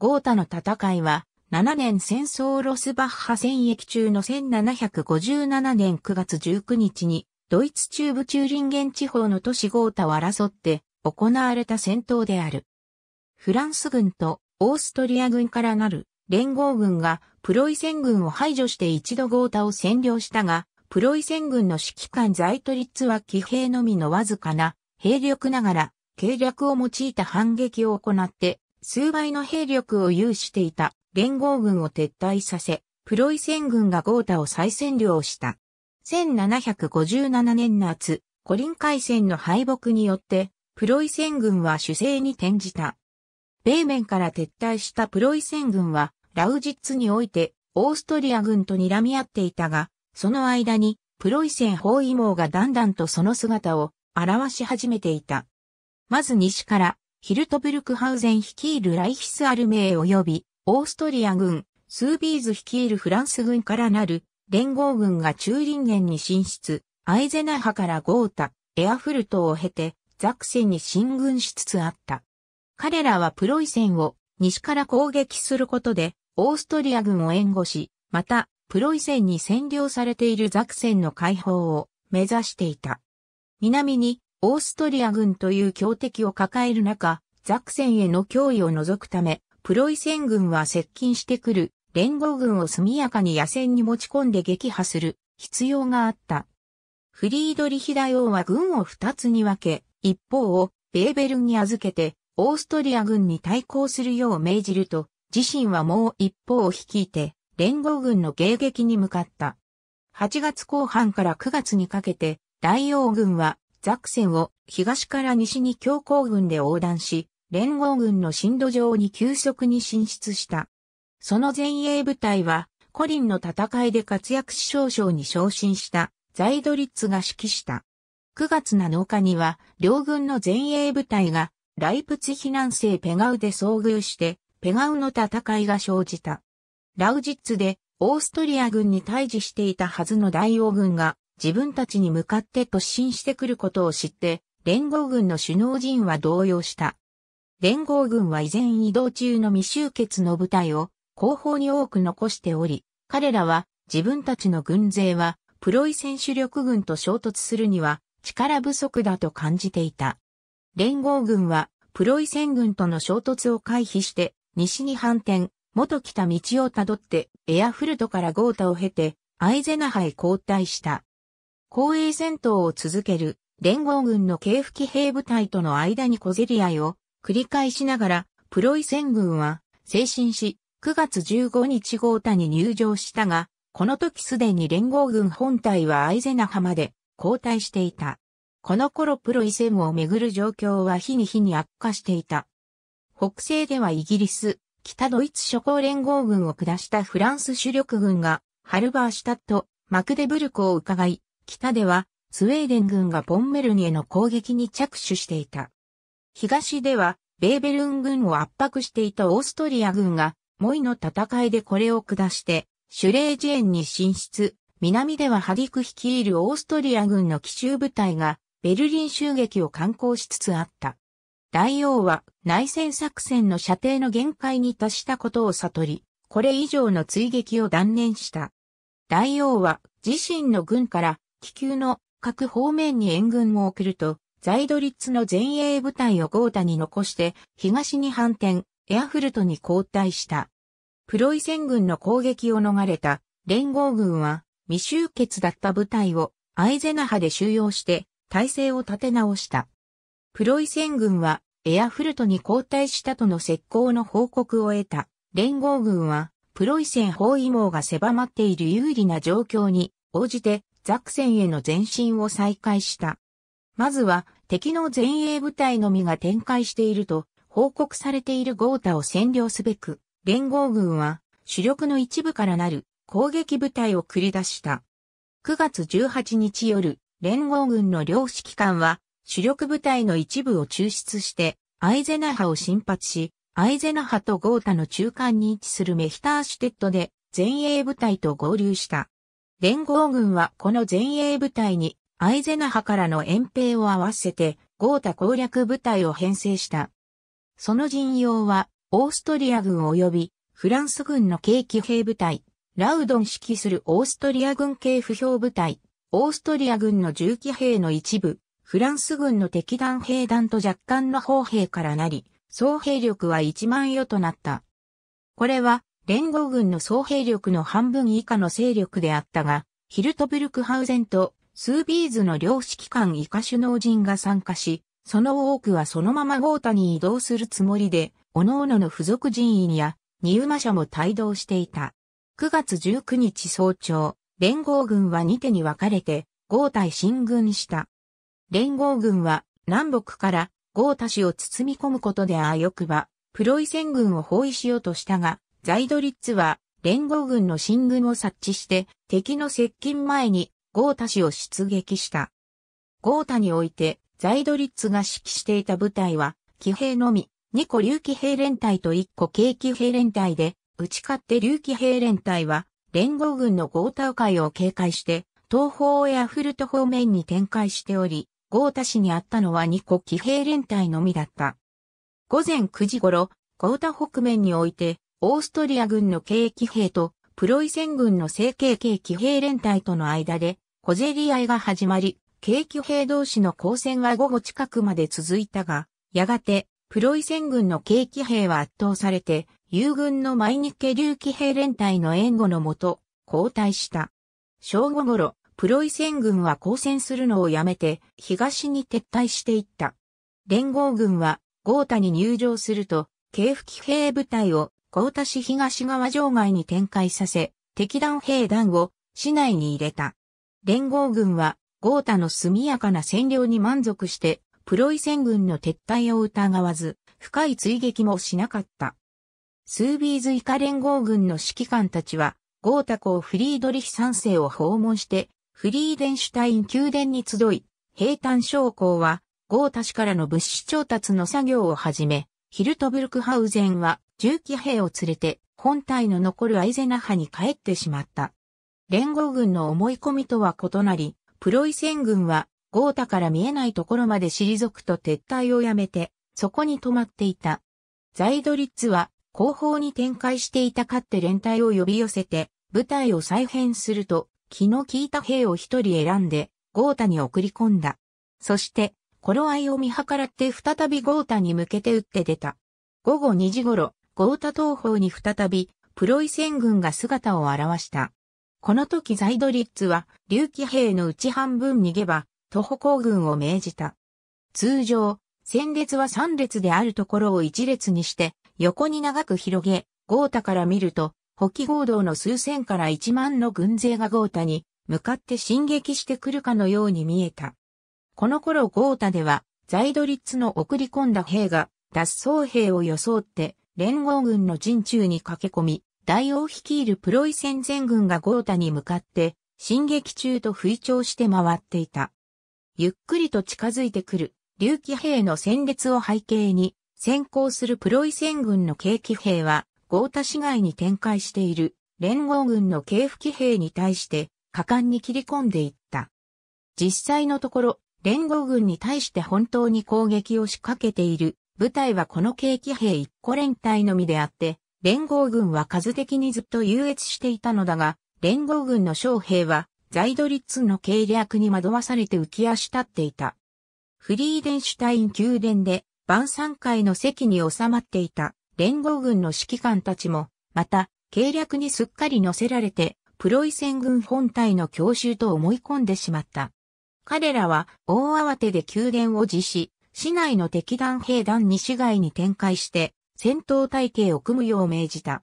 ゴータの戦いは、7年戦争ロスバッハ戦役中の1757年9月19日に、ドイツ中部チューリンゲン地方の都市ゴータを争って行われた戦闘である。フランス軍とオーストリア軍からなる連合軍がプロイセン軍を排除して一度ゴータを占領したが、プロイセン軍の指揮官ザイトリッツは騎兵のみのわずかな兵力ながら計略を用いた反撃を行って数倍の兵力を有していた連合軍を撤退させ、プロイセン軍がゴータを再占領した。1757年夏、コリン海戦の敗北によって、プロイセン軍は守勢に転じた。米面から撤退したプロイセン軍は、ラウジッツにおいて、オーストリア軍と睨み合っていたが、その間に、プロイセン包囲網がだんだんとその姿を現し始めていた。まず西からヒルトブルクハウゼン率いるライヒスアルメー及び、オーストリア軍、スービーズ率いるフランス軍からなる、連合軍が中林園に進出、アイゼナハからゴータ、エアフルトを経て、ザクセンに進軍しつつあった。彼らはプロイセンを西から攻撃することで、オーストリア軍を援護し、また、プロイセンに占領されているザクセンの解放を目指していた。南に、オーストリア軍という強敵を抱える中、ザクセンへの脅威を除くため、プロイセン軍は接近してくる連合軍を速やかに野戦に持ち込んで撃破する必要があった。フリードリヒ大王は軍を二つに分け、一方をベーベルに預けてオーストリア軍に対抗するよう命じると、自身はもう一方を率いて連合軍の迎撃に向かった。8月後半から9月にかけて、大王軍はザクセンを東から西に強行軍で横断し、連合軍の進路上に急速に進出した。その前衛部隊は、コリンの戦いで活躍し少将に昇進したザイドリッツが指揮した。9月7日には、両軍の前衛部隊が、ライプツ避難生ペガウで遭遇して、ペガウの戦いが生じた。ラウジッツで、オーストリア軍に対峙していたはずの大王軍が、自分たちに向かって突進してくることを知って、連合軍の首脳陣は動揺した。連合軍は依然移動中の未集結の部隊を後方に多く残しており、彼らは自分たちの軍勢はプロイセン主力軍と衝突するには力不足だと感じていた。連合軍はプロイセン軍との衝突を回避して西に反転、元来た道をたどってエアフルトからゴータを経てアイゼナハへ交代した。公営戦闘を続ける連合軍の系府騎兵部隊との間に小競り合いを繰り返しながら、プロイセン軍は、精神し、9月15日号田に入場したが、この時すでに連合軍本体はアイゼナハまで交代していた。この頃プロイセンをめぐる状況は日に日に悪化していた。北西ではイギリス、北ドイツ諸侯連合軍を下したフランス主力軍が、ハルバーシュタット、マクデブルクを伺い、北では、スウェーデン軍がポンメルニへの攻撃に着手していた。東では、ベーベルン軍を圧迫していたオーストリア軍が、モイの戦いでこれを下して、シュレージエンに進出。南ではハディク率いるオーストリア軍の奇襲部隊が、ベルリン襲撃を観光しつつあった。大王は内戦作戦の射程の限界に達したことを悟り、これ以上の追撃を断念した。大王は自身の軍から気球の各方面に援軍を送ると、ザイドリッツの前衛部隊をゴータに残して、東に反転、エアフルトに後退した。プロイセン軍の攻撃を逃れた連合軍は、未集結だった部隊をアイゼナハで収容して、体制を立て直した。プロイセン軍は、エアフルトに後退したとの石膏の報告を得た。連合軍は、プロイセン包囲網が狭まっている有利な状況に応じてザクセンへの前進を再開した。まずは敵の前衛部隊のみが展開していると報告されているゴータを占領すべく、連合軍は主力の一部からなる攻撃部隊を繰り出した。9月18日夜、連合軍の両指揮官は主力部隊の一部を抽出してアイゼナハを進発し、アイゼナハとゴータの中間に位置するメヒターシュテッドで前衛部隊と合流した。連合軍はこの前衛部隊にアイゼナハからの遠兵を合わせて、豪太攻略部隊を編成した。その陣容は、オーストリア軍及び、フランス軍の軽騎兵部隊、ラウドン指揮するオーストリア軍系不評部隊、オーストリア軍の重騎兵の一部、フランス軍の敵弾兵団と若干の砲兵からなり、総兵力は1万余となった。これは、連合軍の総兵力の半分以下の勢力であったが、ヒルトブルクハウゼンとスービーズの両指揮官以下首脳陣が参加し、その多くはそのまま豪太に移動するつもりで、各々の付属人員や、二馬車も帯同していた。9月19日早朝、連合軍は2手に分かれて、豪太進軍した。連合軍は、南北から豪太氏を包み込むことであよくば、プロイセン軍を包囲しようとしたが、ザイドリッツは、連合軍の進軍を察知して、敵の接近前にゴータ氏を出撃した。ゴータにおいて、ザイドリッツが指揮していた部隊は、騎兵のみ、二個竜騎兵連隊と一個軽騎兵連隊で、打ち勝って竜騎兵連隊は、連合軍のゴータウ海を警戒して、東方エアフルト方面に展開しており、ゴータ氏にあったのは二個騎兵連隊のみだった。午前9時頃、ゴータ北面において、オーストリア軍の軽騎兵と、プロイセン軍の成形軽騎兵連隊との間で、小競り合いが始まり、軽騎兵同士の交戦は午後近くまで続いたが、やがて、プロイセン軍の軽騎兵は圧倒されて、友軍の毎日家竜騎兵連隊の援護のもと、交代した。正午頃、プロイセン軍は交戦するのをやめて、東に撤退していった。連合軍は、豪太に入場すると、軽府騎兵部隊を、豪太市東側場外に展開させ、敵団兵団を、市内に入れた。連合軍は、ゴータの速やかな占領に満足して、プロイセン軍の撤退を疑わず、深い追撃もしなかった。スービーズ以下連合軍の指揮官たちは、ゴータ公フリードリヒ三世を訪問して、フリーデンシュタイン宮殿に集い、平坦将校は、ゴータ氏からの物資調達の作業を始め、ヒルトブルクハウゼンは、重機兵を連れて、本体の残るアイゼナハに帰ってしまった。連合軍の思い込みとは異なり、プロイセン軍は、ゴータから見えないところまで退くと撤退をやめて、そこに止まっていた。ザイドリッツは、後方に展開していた勝て連隊を呼び寄せて、部隊を再編すると、気の利いた兵を一人選んで、ゴータに送り込んだ。そして、頃合いを見計らって再びゴータに向けて撃って出た。午後2時頃、ゴータ東方に再び、プロイセン軍が姿を現した。この時ザイドリッツは、竜騎兵のうち半分逃げば、徒歩行軍を命じた。通常、戦列は3列であるところを1列にして、横に長く広げ、ゴータから見ると、補給合同の数千から1万の軍勢がゴータに向かって進撃してくるかのように見えた。この頃ゴータでは、ザイドリッツの送り込んだ兵が、脱走兵を装って、連合軍の陣中に駆け込み、大王率いるプロイセン全軍がゴータに向かって、進撃中と吹聴して回っていた。ゆっくりと近づいてくる、竜騎兵の戦列を背景に、先行するプロイセン軍の軽騎兵は、ゴータ市街に展開している、連合軍の軽府騎兵に対して、果敢に切り込んでいった。実際のところ、連合軍に対して本当に攻撃を仕掛けている部隊はこの軽騎兵一個連隊のみであって、連合軍は数的にずっと優越していたのだが、連合軍の将兵は、ザイドリッツの計略に惑わされて浮き足立っていた。フリーデンシュタイン宮殿で、晩餐会の席に収まっていた連合軍の指揮官たちも、また、計略にすっかり乗せられて、プロイセン軍本体の強襲と思い込んでしまった。彼らは大慌てで宮殿を辞し、市内の敵団兵団西外に展開して、戦闘体系を組むよう命じた。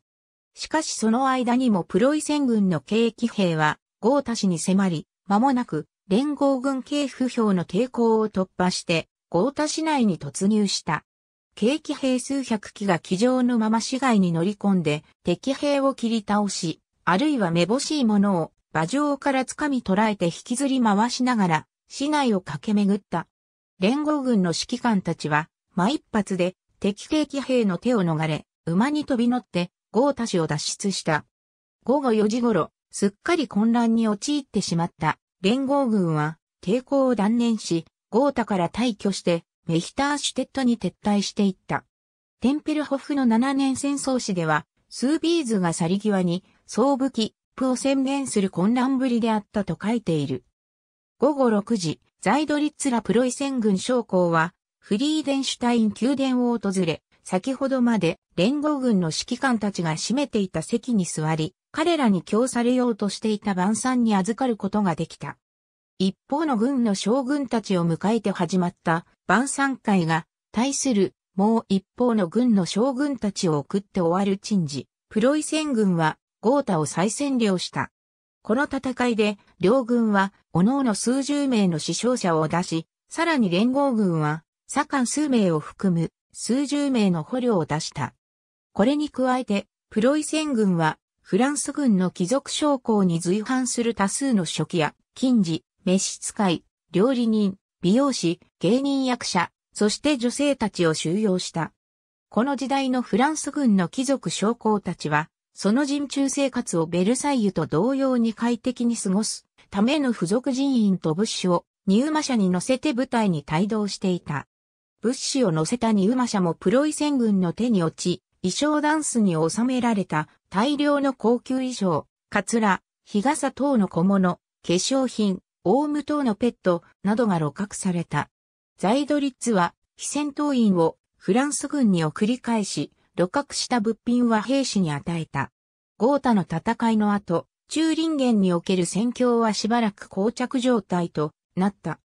しかしその間にもプロイセン軍の軽騎兵は、豪太市氏に迫り、間もなく連合軍系不評の抵抗を突破して、豪太市内に突入した。軽騎兵数百機が騎乗のまま市街に乗り込んで、敵兵を切り倒し、あるいは目ぼしいものを馬上から掴み捕らえて引きずり回しながら、市内を駆け巡った。連合軍の指揮官たちは、毎一発で敵兵器兵の手を逃れ、馬に飛び乗って、豪太氏を脱出した。午後4時頃、すっかり混乱に陥ってしまった連合軍は抵抗を断念し、豪太から退去して、メヒターシュテットに撤退していった。テンペルホフの7年戦争史では、スービーズが去り際に、総武器、プを宣言する混乱ぶりであったと書いている。午後6時、ザイドリッツラプロイセン軍将校は、フリーデンシュタイン宮殿を訪れ、先ほどまで連合軍の指揮官たちが占めていた席に座り、彼らに供されようとしていた晩餐に預かることができた。一方の軍の将軍たちを迎えて始まった晩餐会が、対するもう一方の軍の将軍たちを送って終わる陳時、プロイセン軍はゴータを再占領した。この戦いで両軍は各々数十名の死傷者を出し、さらに連合軍は左官数名を含む数十名の捕虜を出した。これに加えて、プロイセン軍はフランス軍の貴族将校に随伴する多数の書記や、近似、召使い、料理人、美容師、芸人役者、そして女性たちを収容した。この時代のフランス軍の貴族将校たちは、その人中生活をベルサイユと同様に快適に過ごすための付属人員と物資を入馬者に乗せて部隊に帯同していた。物資を乗せたニウマ社もプロイセン軍の手に落ち、衣装ダンスに収められた大量の高級衣装、カツラ、日傘等の小物、化粧品、オウム等のペットなどが露獲された。ザイドリッツは非戦闘員をフランス軍に送り返し、露獲した物品は兵士に与えた。ゴータの戦いの後、中林源における戦況はしばらく膠着状態となった。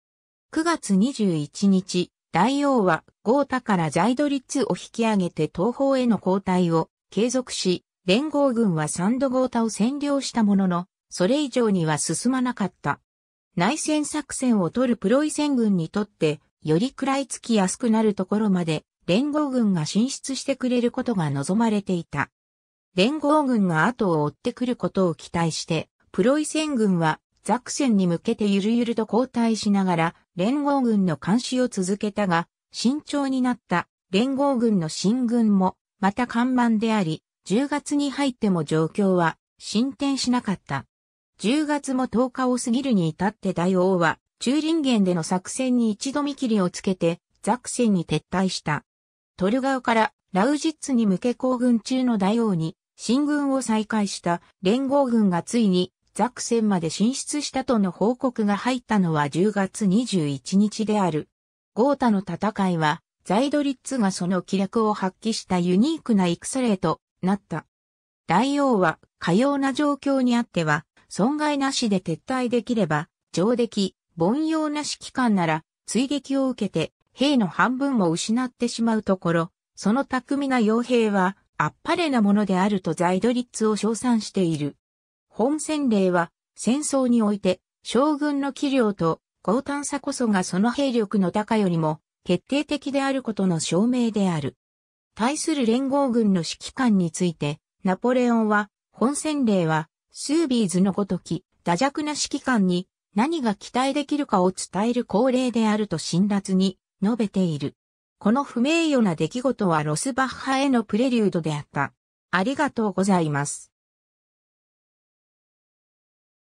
9月21日、大王は豪太からザイドリッツを引き上げて東方への交代を継続し、連合軍はサンド豪太を占領したものの、それ以上には進まなかった。内戦作戦を取るプロイセン軍にとって、より食らいつきやすくなるところまで、連合軍が進出してくれることが望まれていた。連合軍が後を追ってくることを期待して、プロイセン軍はザクセンに向けてゆるゆると交代しながら、連合軍の監視を続けたが、慎重になった連合軍の進軍も、また看板であり、10月に入っても状況は進展しなかった。10月も10日を過ぎるに至って大王は、中林原での作戦に一度見切りをつけて、ザクセンに撤退した。トルガオからラウジッツに向け行軍中の大王に、進軍を再開した連合軍がついにザクセンまで進出したとの報告が入ったのは10月21日である。ゴータの戦いは、ザイドリッツがその気略を発揮したユニークな戦例となった。大王は、かような状況にあっては、損害なしで撤退できれば、上出来、凡庸な指揮官なら、追撃を受けて、兵の半分も失ってしまうところ、その巧みな傭兵は、あっぱれなものであるとザイドリッツを称賛している。本戦令は戦争において将軍の器量と高端さこそがその兵力の高よりも決定的であることの証明である。対する連合軍の指揮官について、ナポレオンは、本戦令は、スービーズのごとき、打弱な指揮官に何が期待できるかを伝える恒例であると辛辣に述べている。この不名誉な出来事はロスバッハへのプレリュードであった。ありがとうございます。